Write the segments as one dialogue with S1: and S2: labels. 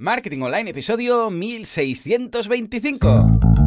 S1: Marketing Online, episodio 1625.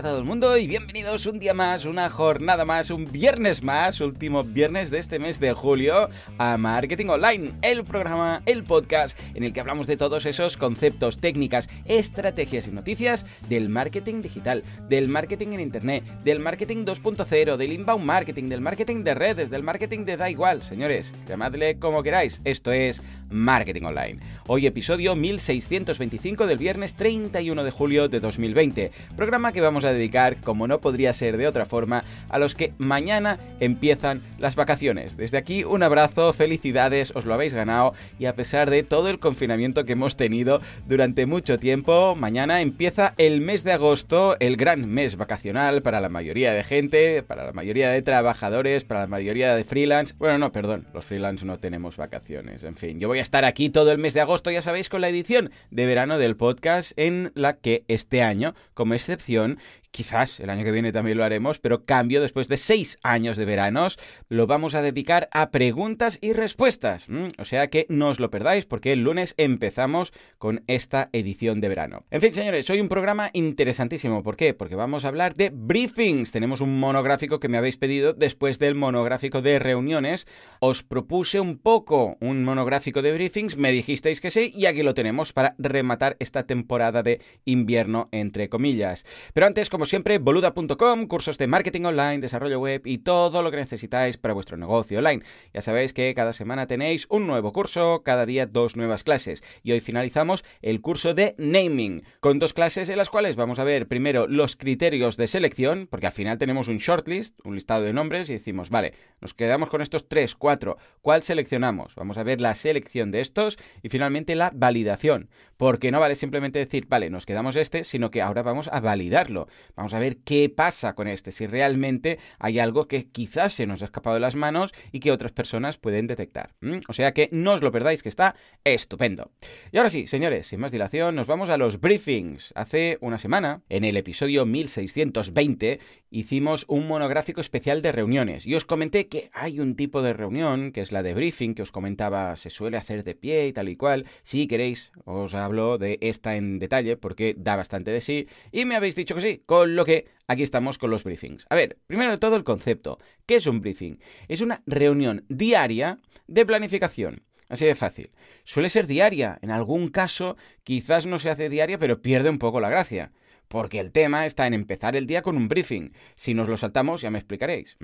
S1: a todo el mundo y bienvenidos un día más, una jornada más, un viernes más, último viernes de este mes de julio a Marketing Online, el programa, el podcast en el que hablamos de todos esos conceptos, técnicas, estrategias y noticias del marketing digital, del marketing en Internet, del marketing 2.0, del inbound marketing, del marketing de redes, del marketing de da igual, señores, llamadle como queráis, esto es Marketing Online. Hoy episodio 1625 del viernes 31 de julio de 2020, programa que vamos a dedicar, como no podría ser de otra forma, a los que mañana empiezan las vacaciones. Desde aquí un abrazo, felicidades, os lo habéis ganado y a pesar de todo el confinamiento que hemos tenido durante mucho tiempo, mañana empieza el mes de agosto, el gran mes vacacional para la mayoría de gente, para la mayoría de trabajadores, para la mayoría de freelance. Bueno, no, perdón, los freelance no tenemos vacaciones. En fin, yo voy estar aquí todo el mes de agosto, ya sabéis, con la edición de verano del podcast en la que este año, como excepción, quizás el año que viene también lo haremos, pero cambio después de seis años de veranos, lo vamos a dedicar a preguntas y respuestas. Mm, o sea que no os lo perdáis porque el lunes empezamos con esta edición de verano. En fin, señores, hoy un programa interesantísimo. ¿Por qué? Porque vamos a hablar de briefings. Tenemos un monográfico que me habéis pedido después del monográfico de reuniones. Os propuse un poco un monográfico de briefings, me dijisteis que sí y aquí lo tenemos para rematar esta temporada de invierno entre comillas. Pero antes, como como siempre, boluda.com, cursos de marketing online, desarrollo web y todo lo que necesitáis para vuestro negocio online. Ya sabéis que cada semana tenéis un nuevo curso, cada día dos nuevas clases. Y hoy finalizamos el curso de naming, con dos clases en las cuales vamos a ver primero los criterios de selección, porque al final tenemos un shortlist, un listado de nombres, y decimos, vale, nos quedamos con estos tres, cuatro, ¿cuál seleccionamos? Vamos a ver la selección de estos y finalmente la validación, porque no vale simplemente decir, vale, nos quedamos este, sino que ahora vamos a validarlo. Vamos a ver qué pasa con este, si realmente hay algo que quizás se nos ha escapado de las manos y que otras personas pueden detectar. O sea que no os lo perdáis, que está estupendo. Y ahora sí, señores, sin más dilación, nos vamos a los briefings. Hace una semana, en el episodio 1620, hicimos un monográfico especial de reuniones y os comenté que hay un tipo de reunión, que es la de briefing, que os comentaba se suele hacer de pie y tal y cual. Si queréis, os hablo de esta en detalle porque da bastante de sí y me habéis dicho que sí. Con lo que aquí estamos con los briefings. A ver, primero de todo el concepto. ¿Qué es un briefing? Es una reunión diaria de planificación. Así de fácil. Suele ser diaria. En algún caso, quizás no se hace diaria, pero pierde un poco la gracia porque el tema está en empezar el día con un briefing. Si nos lo saltamos, ya me explicaréis.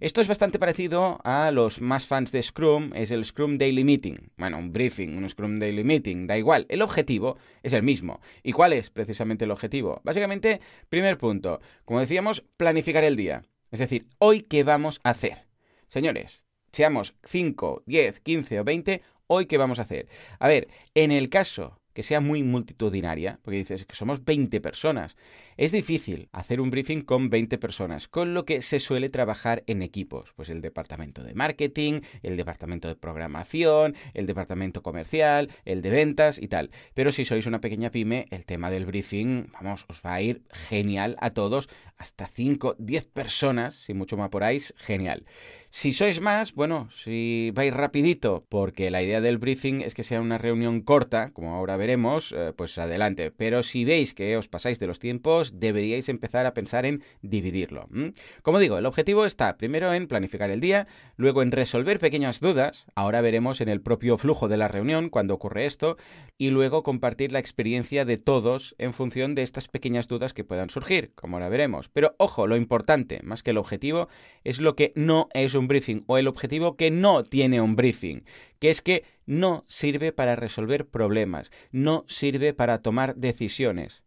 S1: Esto es bastante parecido a los más fans de Scrum, es el Scrum Daily Meeting. Bueno, un briefing, un Scrum Daily Meeting, da igual. El objetivo es el mismo. ¿Y cuál es precisamente el objetivo? Básicamente, primer punto, como decíamos, planificar el día. Es decir, hoy qué vamos a hacer. Señores, seamos 5, 10, 15 o 20, hoy qué vamos a hacer. A ver, en el caso que sea muy multitudinaria, porque dices que somos 20 personas. Es difícil hacer un briefing con 20 personas, con lo que se suele trabajar en equipos, pues el departamento de marketing, el departamento de programación, el departamento comercial, el de ventas y tal. Pero si sois una pequeña pyme, el tema del briefing, vamos, os va a ir genial a todos, hasta 5, 10 personas, si mucho más poráis, genial. Si sois más, bueno, si vais rapidito, porque la idea del briefing es que sea una reunión corta, como ahora veremos, eh, pues adelante. Pero si veis que os pasáis de los tiempos, deberíais empezar a pensar en dividirlo. Como digo, el objetivo está primero en planificar el día, luego en resolver pequeñas dudas, ahora veremos en el propio flujo de la reunión cuando ocurre esto, y luego compartir la experiencia de todos en función de estas pequeñas dudas que puedan surgir, como ahora veremos. Pero ojo, lo importante, más que el objetivo, es lo que no es un un briefing o el objetivo que no tiene un briefing, que es que no sirve para resolver problemas, no sirve para tomar decisiones.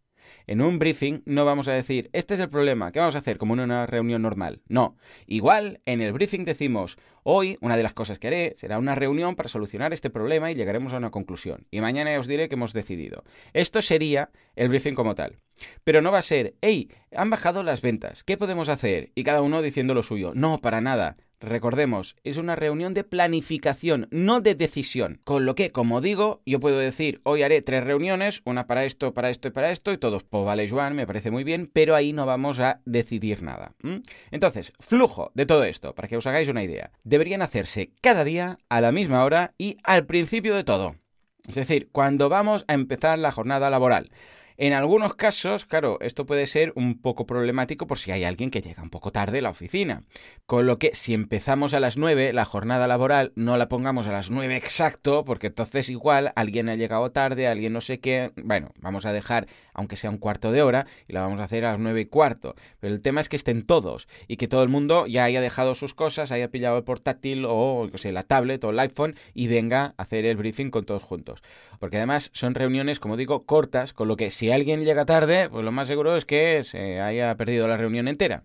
S1: En un briefing no vamos a decir, este es el problema, ¿qué vamos a hacer? Como en una reunión normal. No. Igual, en el briefing decimos, hoy una de las cosas que haré será una reunión para solucionar este problema y llegaremos a una conclusión. Y mañana os diré que hemos decidido. Esto sería el briefing como tal. Pero no va a ser, hey, han bajado las ventas, ¿qué podemos hacer? Y cada uno diciendo lo suyo. No, para nada. Recordemos, es una reunión de planificación, no de decisión. Con lo que, como digo, yo puedo decir, hoy haré tres reuniones, una para esto, para esto y para esto, y todos, pues vale, Juan, me parece muy bien, pero ahí no vamos a decidir nada. Entonces, flujo de todo esto, para que os hagáis una idea. Deberían hacerse cada día, a la misma hora y al principio de todo. Es decir, cuando vamos a empezar la jornada laboral. En algunos casos, claro, esto puede ser un poco problemático por si hay alguien que llega un poco tarde a la oficina. Con lo que si empezamos a las 9, la jornada laboral no la pongamos a las 9 exacto, porque entonces igual alguien ha llegado tarde, alguien no sé qué. Bueno, vamos a dejar aunque sea un cuarto de hora, y la vamos a hacer a las 9 y cuarto. Pero el tema es que estén todos y que todo el mundo ya haya dejado sus cosas, haya pillado el portátil o, la tablet o el iPhone y venga a hacer el briefing con todos juntos. Porque además son reuniones, como digo, cortas, con lo que si alguien llega tarde, pues lo más seguro es que se haya perdido la reunión entera.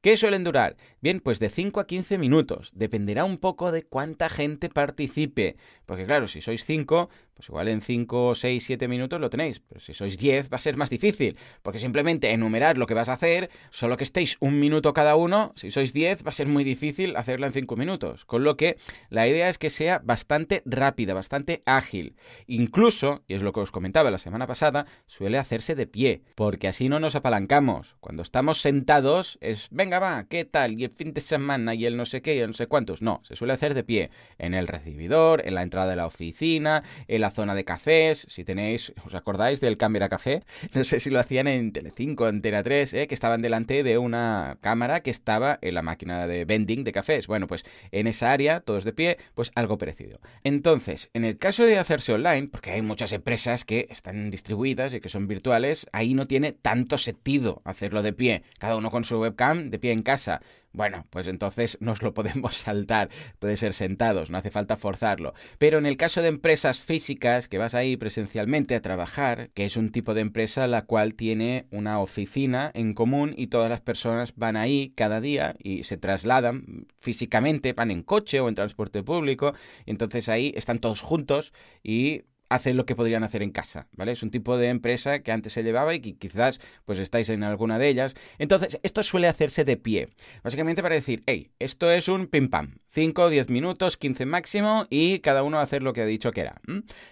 S1: ¿Qué suelen durar? Bien, pues de 5 a 15 minutos. Dependerá un poco de cuánta gente participe. Porque claro, si sois 5, pues igual en 5, 6, 7 minutos lo tenéis. Pero si sois 10 va a ser más difícil, porque simplemente enumerar lo que vas a hacer, solo que estéis un minuto cada uno, si sois 10 va a ser muy difícil hacerlo en 5 minutos. Con lo que la idea es que sea bastante rápida, bastante ágil. Incluso, y es lo que os comentaba la semana pasada, suele hacerse de pie, porque así no nos apalancamos. Cuando estamos sentados es, venga va, ¿qué tal? Y el fin de semana y el no sé qué y el no sé cuántos. No, se suele hacer de pie, en el recibidor, en la entrada de la oficina, en la zona de cafés, si tenéis, ¿os acordáis del cámara café? No sé si lo hacían en Telecinco, Antena 3, ¿eh? que estaban delante de una cámara que estaba en la máquina de vending de cafés. Bueno, pues en esa área, todos de pie, pues algo parecido. Entonces, en el caso de hacerse online, porque hay muchas empresas que están distribuidas y que son virtuales, ahí no tiene tanto sentido hacerlo de pie, cada uno con su webcam de pie en casa. Bueno, pues entonces nos lo podemos saltar, puede ser sentados, no hace falta forzarlo. Pero en el caso de empresas físicas, que vas ahí presencialmente a trabajar, que es un tipo de empresa la cual tiene una oficina en común y todas las personas van ahí cada día y se trasladan físicamente, van en coche o en transporte público, entonces ahí están todos juntos y hacen lo que podrían hacer en casa, ¿vale? Es un tipo de empresa que antes se llevaba y que quizás pues estáis en alguna de ellas. Entonces, esto suele hacerse de pie, básicamente para decir, hey, esto es un pim pam, 5, 10 minutos, 15 máximo y cada uno hacer lo que ha dicho que era.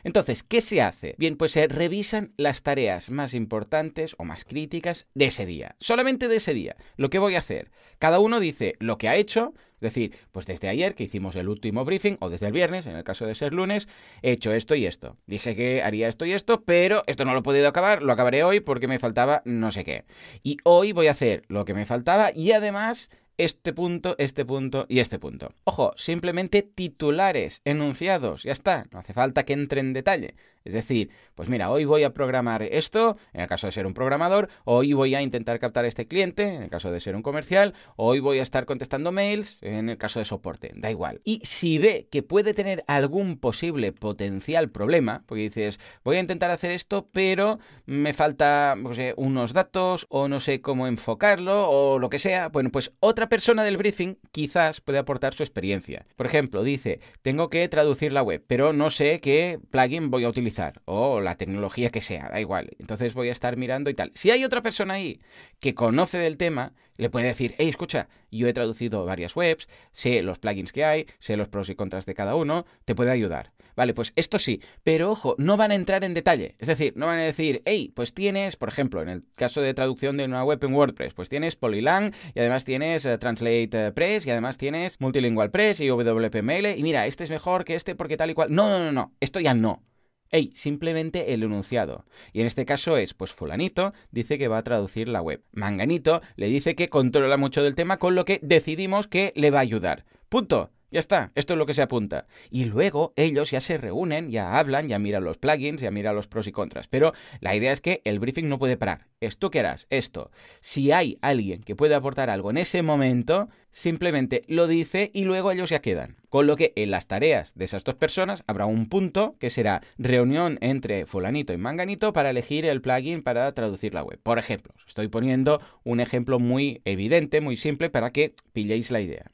S1: Entonces, ¿qué se hace? Bien, pues se revisan las tareas más importantes o más críticas de ese día. Solamente de ese día. Lo que voy a hacer. Cada uno dice lo que ha hecho, es decir, pues desde ayer que hicimos el último briefing, o desde el viernes, en el caso de ser lunes, he hecho esto y esto. Dije que haría esto y esto, pero esto no lo he podido acabar, lo acabaré hoy porque me faltaba no sé qué. Y hoy voy a hacer lo que me faltaba y además este punto, este punto y este punto. Ojo, simplemente titulares, enunciados, ya está, no hace falta que entre en detalle. Es decir, pues mira, hoy voy a programar esto, en el caso de ser un programador, hoy voy a intentar captar este cliente, en el caso de ser un comercial, hoy voy a estar contestando mails, en el caso de soporte, da igual. Y si ve que puede tener algún posible potencial problema, porque dices, voy a intentar hacer esto, pero me falta unos datos o no sé cómo enfocarlo o lo que sea, bueno, pues otra persona del briefing quizás puede aportar su experiencia. Por ejemplo, dice, tengo que traducir la web, pero no sé qué plugin voy a utilizar o la tecnología que sea, da igual. Entonces voy a estar mirando y tal. Si hay otra persona ahí que conoce del tema, le puede decir, hey, escucha, yo he traducido varias webs, sé los plugins que hay, sé los pros y contras de cada uno, te puede ayudar. Vale, pues esto sí, pero ojo, no van a entrar en detalle. Es decir, no van a decir, hey, pues tienes, por ejemplo, en el caso de traducción de una web en WordPress, pues tienes Polylang y además tienes eh, TranslatePress eh, Press y además tienes MultilingualPress y WPML y mira, este es mejor que este porque tal y cual. No, no, no, no, esto ya no. Ey, simplemente el enunciado. Y en este caso es, pues fulanito dice que va a traducir la web. Manganito le dice que controla mucho del tema, con lo que decidimos que le va a ayudar. Punto. Ya está, esto es lo que se apunta. Y luego ellos ya se reúnen, ya hablan, ya miran los plugins, ya miran los pros y contras. Pero la idea es que el briefing no puede parar. Es tú que harás esto. Si hay alguien que puede aportar algo en ese momento, simplemente lo dice y luego ellos ya quedan. Con lo que en las tareas de esas dos personas habrá un punto que será reunión entre fulanito y manganito para elegir el plugin para traducir la web. Por ejemplo, estoy poniendo un ejemplo muy evidente, muy simple para que pilléis la idea.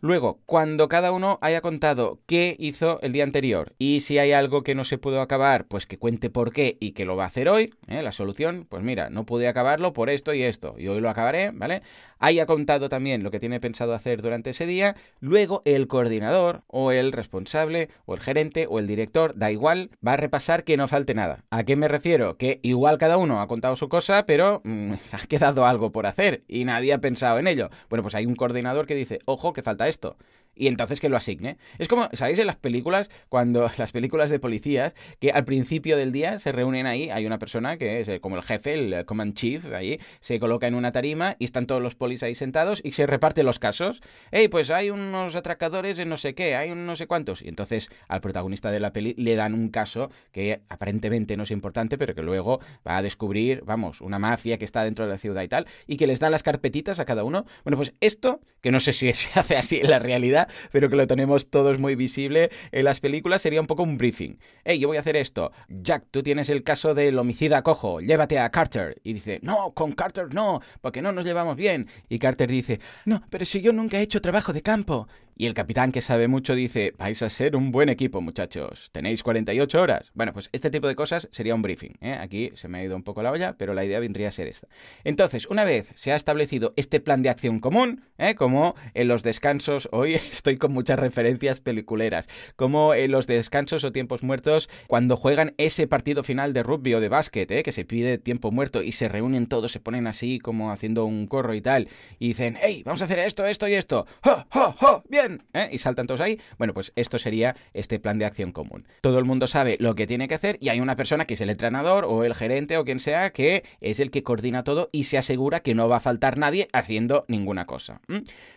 S1: Luego, cuando cada uno haya contado qué hizo el día anterior y si hay algo que no se pudo acabar, pues que cuente por qué y que lo va a hacer hoy, ¿eh? la solución, pues mira, no pude acabarlo por esto y esto y hoy lo acabaré, ¿vale? haya contado también lo que tiene pensado hacer durante ese día, luego el coordinador o el responsable o el gerente o el director, da igual, va a repasar que no falte nada. ¿A qué me refiero? Que igual cada uno ha contado su cosa, pero mm, ha quedado algo por hacer y nadie ha pensado en ello. Bueno, pues hay un coordinador que dice, ojo, que falta esto y entonces que lo asigne. Es como, ¿sabéis? En las películas, cuando las películas de policías, que al principio del día se reúnen ahí, hay una persona que es eh, como el jefe, el command chief, ahí, se coloca en una tarima y están todos los polis ahí sentados y se reparten los casos. Ey, pues hay unos atracadores en no sé qué, hay un no sé cuántos. Y entonces al protagonista de la peli le dan un caso que aparentemente no es importante, pero que luego va a descubrir, vamos, una mafia que está dentro de la ciudad y tal, y que les da las carpetitas a cada uno. Bueno, pues esto, que no sé si se hace así en la realidad, pero que lo tenemos todos muy visible en las películas, sería un poco un briefing. Hey, yo voy a hacer esto. Jack, tú tienes el caso del homicida cojo, llévate a Carter. Y dice, no, con Carter no, porque no nos llevamos bien. Y Carter dice, no, pero si yo nunca he hecho trabajo de campo. Y el capitán, que sabe mucho, dice, vais a ser un buen equipo, muchachos. Tenéis 48 horas. Bueno, pues este tipo de cosas sería un briefing. ¿eh? Aquí se me ha ido un poco la olla, pero la idea vendría a ser esta. Entonces, una vez se ha establecido este plan de acción común, ¿eh? como en los descansos, hoy estoy con muchas referencias peliculeras, como en los descansos o tiempos muertos, cuando juegan ese partido final de rugby o de básquet, ¿eh? que se pide tiempo muerto y se reúnen todos, se ponen así como haciendo un corro y tal, y dicen, hey, vamos a hacer esto, esto y esto. ¡Ja, ja, ja! ¡Bien! ¿eh? y saltan todos ahí. Bueno, pues esto sería este plan de acción común. Todo el mundo sabe lo que tiene que hacer y hay una persona que es el entrenador o el gerente o quien sea que es el que coordina todo y se asegura que no va a faltar nadie haciendo ninguna cosa.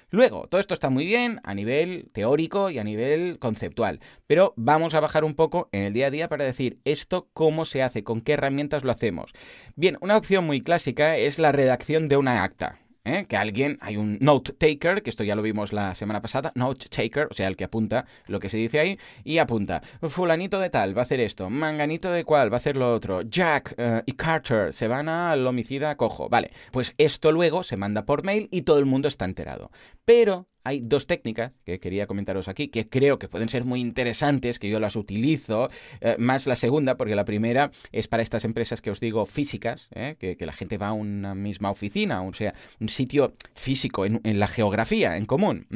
S1: Luego, todo esto está muy bien a nivel teórico y a nivel conceptual, pero vamos a bajar un poco en el día a día para decir esto cómo se hace, con qué herramientas lo hacemos. Bien, una opción muy clásica es la redacción de una acta. ¿eh? que alguien, hay un note taker, que esto ya lo vimos la semana pasada, note taker, o sea, el que apunta lo que se dice ahí, y apunta, fulanito de tal va a hacer esto, manganito de cual va a hacer lo otro, Jack eh, y Carter se van al homicida cojo, vale, pues esto luego se manda por mail y todo el mundo está enterado. Pero hay dos técnicas que quería comentaros aquí, que creo que pueden ser muy interesantes, que yo las utilizo, eh, más la segunda, porque la primera es para estas empresas que os digo físicas, eh, que, la gente va a una misma oficina, o sea, un sitio físico en, la geografía en común.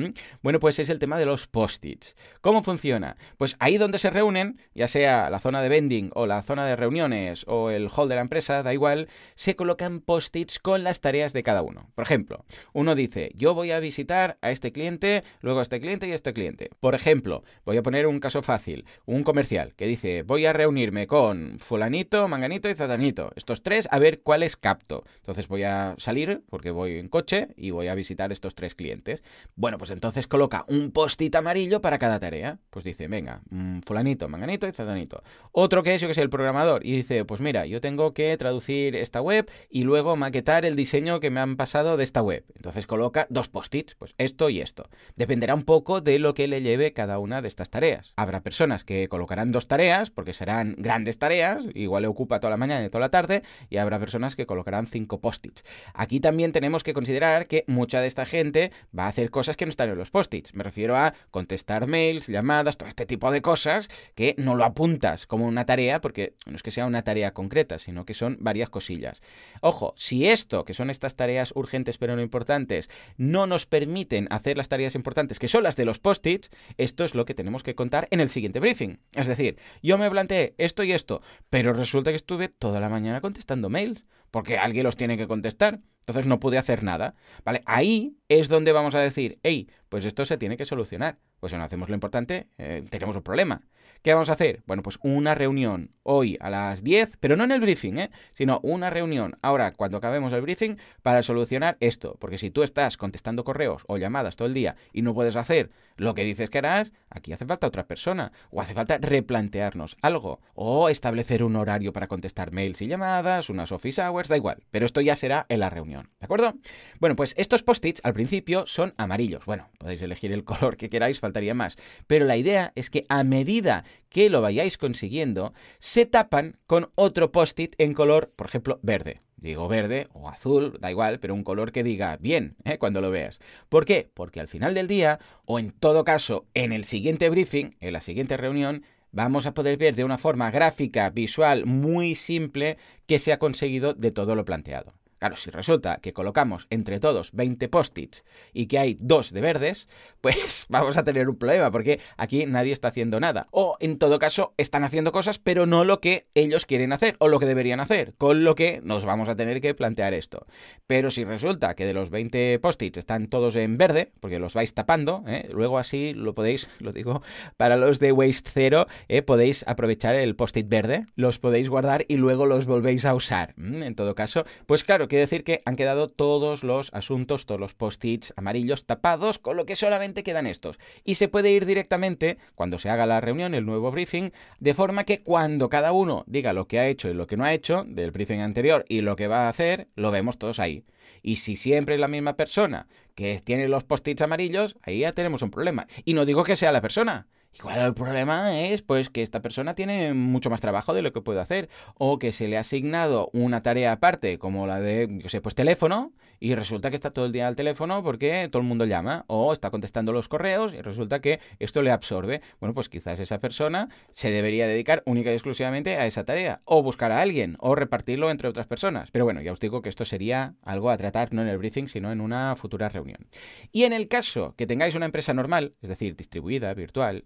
S1: Bueno, pues es el tema de los post-its. ¿Cómo funciona? Pues ahí donde se reúnen, ya sea la zona de vending o la zona de reuniones o el hall de la empresa, da igual, se colocan post-its con las tareas de cada uno. Por ejemplo, uno dice, yo voy a visitar a este cliente, luego este cliente y este cliente. Por ejemplo, voy a poner un caso fácil, un comercial que dice, voy a reunirme con fulanito, manganito y zatanito, estos tres, a ver cuáles capto. Entonces voy a salir, porque voy en coche, y voy a visitar estos tres clientes. Bueno, pues entonces coloca un post-it amarillo para cada tarea. Pues dice, venga, mm, fulanito, manganito y zatanito. Otro que es, yo que sé, el programador, y dice, pues mira, yo tengo que traducir esta web y luego maquetar el diseño que me han pasado de esta web. Entonces coloca dos post-its, pues esto y esto esto. Dependerá un poco de lo que le lleve cada una de estas tareas. Habrá personas que colocarán dos tareas, porque serán grandes tareas, igual le ocupa toda la mañana y toda la tarde, y habrá personas que colocarán cinco post-its. Aquí también tenemos que considerar que mucha de esta gente va a hacer cosas que no están en los post-its. Me refiero a contestar mails, llamadas, todo este tipo de cosas que no lo apuntas como una tarea, porque no es que sea una tarea concreta, sino que son varias cosillas. Ojo, si esto, que son estas tareas urgentes pero no importantes, no nos permiten hacer las tareas importantes, que son las de los post-its, esto es lo que tenemos que contar en el siguiente briefing. Es decir, yo me planteé esto y esto, pero resulta que estuve toda la mañana contestando mails, porque alguien los tiene que contestar, entonces no pude hacer nada. ¿Vale? Ahí es donde vamos a decir, hey, pues esto se tiene que solucionar. Pues si no hacemos lo importante, eh, tenemos un problema. ¿Qué vamos a hacer? Bueno, pues una reunión hoy a las 10, pero no en el briefing, ¿eh? sino una reunión ahora cuando acabemos el briefing para solucionar esto. Porque si tú estás contestando correos o llamadas todo el día y no puedes hacer lo que dices que harás, aquí hace falta otra persona. O hace falta replantearnos algo. O establecer un horario para contestar mails y llamadas, unas office hours, da igual. Pero esto ya será en la reunión. ¿De acuerdo? Bueno, pues estos post al principio son amarillos. Bueno, podéis elegir el color que queráis, faltaría más. Pero la idea es que a medida que lo vayáis consiguiendo, se tapan con otro post-it en color, por ejemplo, verde. Digo verde o azul, da igual, pero un color que diga bien ¿eh? cuando lo veas. ¿Por qué? Porque al final del día, o en todo caso, en el siguiente briefing, en la siguiente reunión, vamos a poder ver de una forma gráfica, visual, muy simple, que se ha conseguido de todo lo planteado. Claro, si resulta que colocamos entre todos 20 post-its y que hay dos de verdes, pues vamos a tener un problema porque aquí nadie está haciendo nada. O en todo caso, están haciendo cosas pero no lo que ellos quieren hacer o lo que deberían hacer, con lo que nos vamos a tener que plantear esto. Pero si resulta que de los 20 post-its están todos en verde, porque los vais tapando, ¿eh? luego así lo podéis, lo digo, para los de Waste Zero, ¿eh? podéis aprovechar el post-it verde, los podéis guardar y luego los volvéis a usar. Mm, en todo caso, pues claro, Quiero decir que han quedado todos los asuntos, todos los post-its amarillos tapados, con lo que solamente quedan estos. Y se puede ir directamente, cuando se haga la reunión, el nuevo briefing, de forma que cuando cada uno diga lo que ha hecho y lo que no ha hecho del briefing anterior y lo que va a hacer, lo vemos todos ahí. Y si siempre es la misma persona que tiene los post-its amarillos, ahí ya tenemos un problema. Y no digo que sea la persona, Igual el problema es pues que esta persona tiene mucho más trabajo de lo que puede hacer o que se le ha asignado una tarea aparte como la de, yo sé, pues teléfono y resulta que está todo el día al teléfono porque todo el mundo llama o está contestando los correos y resulta que esto le absorbe. Bueno, pues quizás esa persona se debería dedicar única y exclusivamente a esa tarea o buscar a alguien o repartirlo entre otras personas. Pero bueno, ya os digo que esto sería algo a tratar no en el briefing sino en una futura reunión. Y en el caso que tengáis una empresa normal, es decir, distribuida, virtual,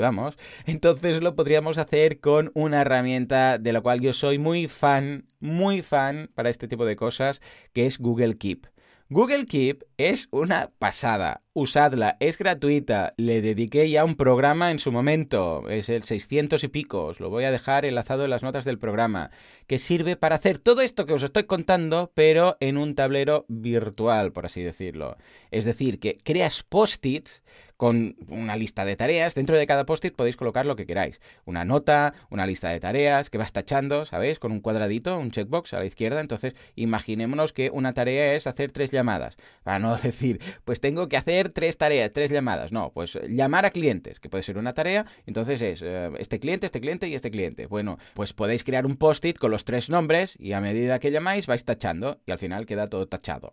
S1: vamos. Entonces lo podríamos hacer con una herramienta de la cual yo soy muy fan, muy fan para este tipo de cosas, que es Google Keep. Google Keep es una pasada usadla, es gratuita, le dediqué ya un programa en su momento, es el 600 y pico, lo voy a dejar enlazado en las notas del programa, que sirve para hacer todo esto que os estoy contando, pero en un tablero virtual, por así decirlo. Es decir, que creas post-its con una lista de tareas. Dentro de cada post-it podéis colocar lo que queráis. Una nota, una lista de tareas que vas tachando, ¿sabéis? Con un cuadradito, un checkbox a la izquierda. Entonces, imaginémonos que una tarea es hacer tres llamadas. Para no decir, pues tengo que hacer tres tareas, tres llamadas. No, pues eh, llamar a clientes, que puede ser una tarea. Entonces es eh, este cliente, este cliente y este cliente. Bueno, pues podéis crear un post-it con los tres nombres y a medida que llamáis vais tachando y al final queda todo tachado.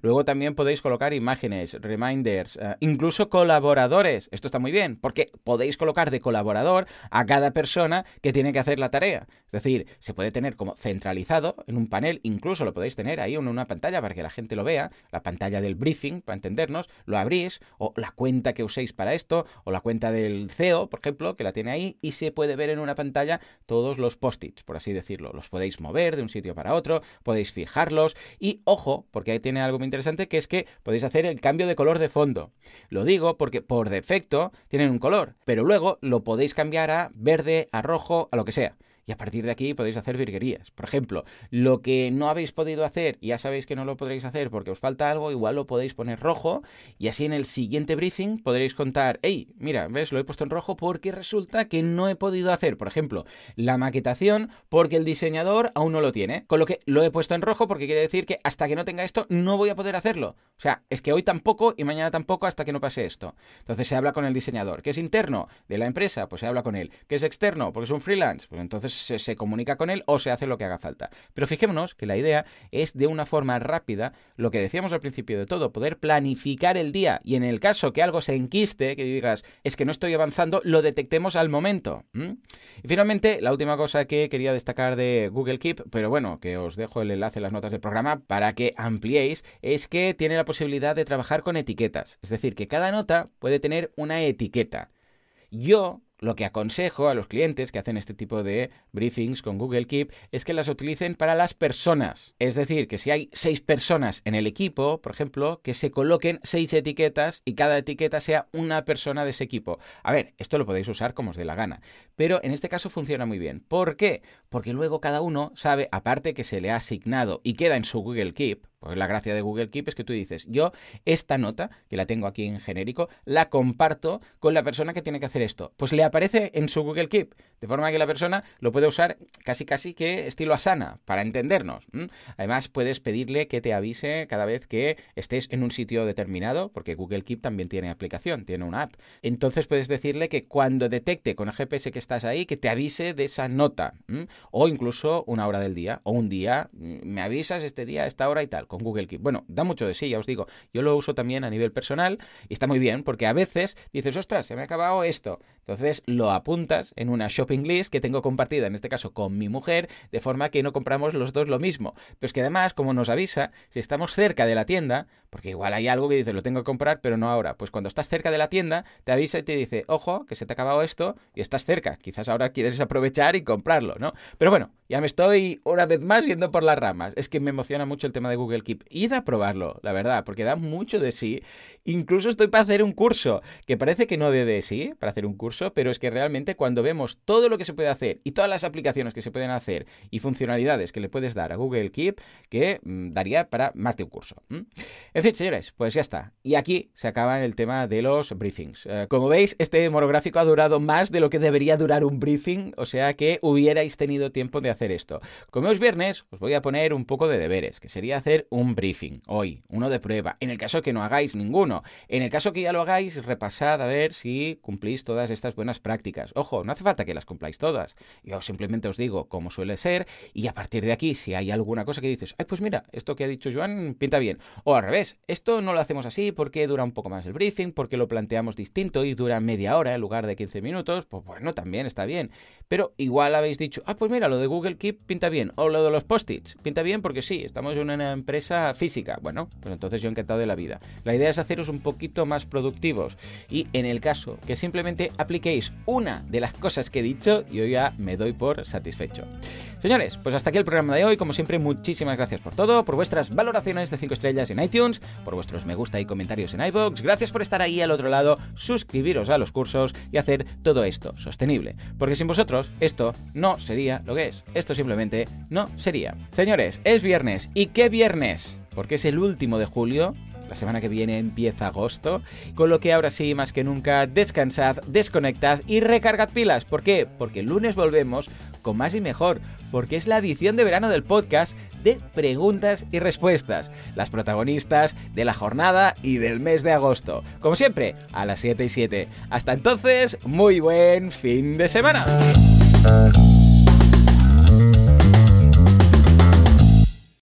S1: Luego también podéis colocar imágenes, reminders, eh, incluso colaboradores. Esto está muy bien porque podéis colocar de colaborador a cada persona que tiene que hacer la tarea. Es decir, se puede tener como centralizado en un panel, incluso lo podéis tener ahí en una pantalla para que la gente lo vea, la pantalla del briefing, para entendernos, lo o la cuenta que uséis para esto, o la cuenta del CEO, por ejemplo, que la tiene ahí, y se puede ver en una pantalla todos los post-its, por así decirlo. Los podéis mover de un sitio para otro, podéis fijarlos, y ojo, porque ahí tiene algo muy interesante, que es que podéis hacer el cambio de color de fondo. Lo digo porque por defecto tienen un color, pero luego lo podéis cambiar a verde, a rojo, a lo que sea y a partir de aquí podéis hacer virguerías. Por ejemplo, lo que no habéis podido hacer, y ya sabéis que no lo podréis hacer porque os falta algo, igual lo podéis poner rojo y así en el siguiente briefing podréis contar, hey, mira, ves, lo he puesto en rojo porque resulta que no he podido hacer, por ejemplo, la maquetación porque el diseñador aún no lo tiene, con lo que lo he puesto en rojo porque quiere decir que hasta que no tenga esto no voy a poder hacerlo. O sea, es que hoy tampoco y mañana tampoco hasta que no pase esto. Entonces se habla con el diseñador, que es interno de la empresa, pues se habla con él, que es externo porque es un freelance, pues entonces se, comunica con él o se hace lo que haga falta. Pero fijémonos que la idea es de una forma rápida, lo que decíamos al principio de todo, poder planificar el día y en el caso que algo se enquiste, que digas, es que no estoy avanzando, lo detectemos al momento. Y finalmente, la última cosa que quería destacar de Google Keep, pero bueno, que os dejo el enlace en las notas del programa para que ampliéis, es que tiene la posibilidad de trabajar con etiquetas. Es decir, que cada nota puede tener una etiqueta. Yo lo que aconsejo a los clientes que hacen este tipo de briefings con Google Keep es que las utilicen para las personas. Es decir, que si hay seis personas en el equipo, por ejemplo, que se coloquen seis etiquetas y cada etiqueta sea una persona de ese equipo. A ver, esto lo podéis usar como os dé la gana pero en este caso funciona muy bien. ¿Por qué? Porque luego cada uno sabe, aparte que se le ha asignado y queda en su Google Keep, pues la gracia de Google Keep es que tú dices, yo esta nota, que la tengo aquí en genérico, la comparto con la persona que tiene que hacer esto. Pues le aparece en su Google Keep, de forma que la persona lo puede usar casi casi que estilo asana, para entendernos. Además, puedes pedirle que te avise cada vez que estés en un sitio determinado, porque Google Keep también tiene aplicación, tiene una app. Entonces puedes decirle que cuando detecte con GPS que estás ahí, que te avise de esa nota, o incluso una hora del día, o un día, me avisas este día, esta hora y tal, con Google Keep. Bueno, da mucho de sí, ya os digo. Yo lo uso también a nivel personal y está muy bien, porque a veces dices, ostras, se me ha acabado esto, entonces lo apuntas en una shopping list que tengo compartida, en este caso con mi mujer, de forma que no compramos los dos lo mismo. Pero es que además, como nos avisa, si estamos cerca de la tienda, porque igual hay algo que dice lo tengo que comprar, pero no ahora, pues cuando estás cerca de la tienda, te avisa y te dice, ojo, que se te ha acabado esto y estás cerca. Quizás ahora quieres aprovechar y comprarlo, ¿no? Pero bueno, ya me estoy una vez más yendo por las ramas. Es que me emociona mucho el tema de Google Keep. Id a probarlo, la verdad, porque da mucho de sí. Incluso estoy para hacer un curso, que parece que no dé de sí para hacer un curso, pero es que realmente cuando vemos todo lo que se puede hacer y todas las aplicaciones que se pueden hacer y funcionalidades que le puedes dar a Google Keep, que mm, daría para más de un curso. En fin, señores, pues ya está. Y aquí se acaba el tema de los briefings. Eh, como veis, este monográfico ha durado más de lo que debería durar un briefing, o sea que hubierais tenido tiempo de hacer esto. Como es viernes, os voy a poner un poco de deberes, que sería hacer un briefing hoy, uno de prueba, en el caso que no hagáis ninguno. En el caso que ya lo hagáis, repasad a ver si cumplís todas estas buenas prácticas. Ojo, no hace falta que las cumpláis todas. Yo simplemente os digo como suele ser y a partir de aquí, si hay alguna cosa que dices, ay, pues mira, esto que ha dicho Joan pinta bien. O al revés, esto no lo hacemos así porque dura un poco más el briefing, porque lo planteamos distinto y dura media hora en lugar de 15 minutos, pues bueno, también está bien. Pero igual habéis dicho, ah, pues mira, lo de Google el kit pinta bien. O lo de los post-its. Pinta bien porque sí, estamos en una empresa física. Bueno, pues entonces yo encantado de la vida. La idea es haceros un poquito más productivos. Y en el caso que simplemente apliquéis una de las cosas que he dicho, yo ya me doy por satisfecho. Señores, pues hasta aquí el programa de hoy. Como siempre, muchísimas gracias por todo, por vuestras valoraciones de 5 estrellas en iTunes, por vuestros me gusta y comentarios en iBox. Gracias por estar ahí al otro lado, suscribiros a los cursos y hacer todo esto sostenible. Porque sin vosotros, esto no sería lo que es esto simplemente no sería. Señores, es viernes. ¿Y qué viernes? Porque es el último de julio, la semana que viene empieza agosto, con lo que ahora sí, más que nunca, descansad, desconectad y recargad pilas. ¿Por qué? Porque el lunes volvemos con más y mejor, porque es la edición de verano del podcast de preguntas y respuestas, las protagonistas de la jornada y del mes de agosto. Como siempre, a las 7 y 7. Hasta entonces, muy buen fin de semana.